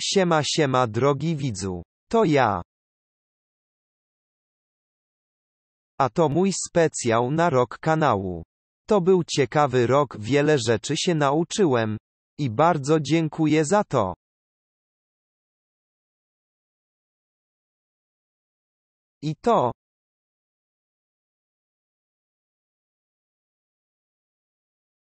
Siema siema drogi widzu. To ja. A to mój specjał na rok kanału. To był ciekawy rok, wiele rzeczy się nauczyłem. I bardzo dziękuję za to. I to,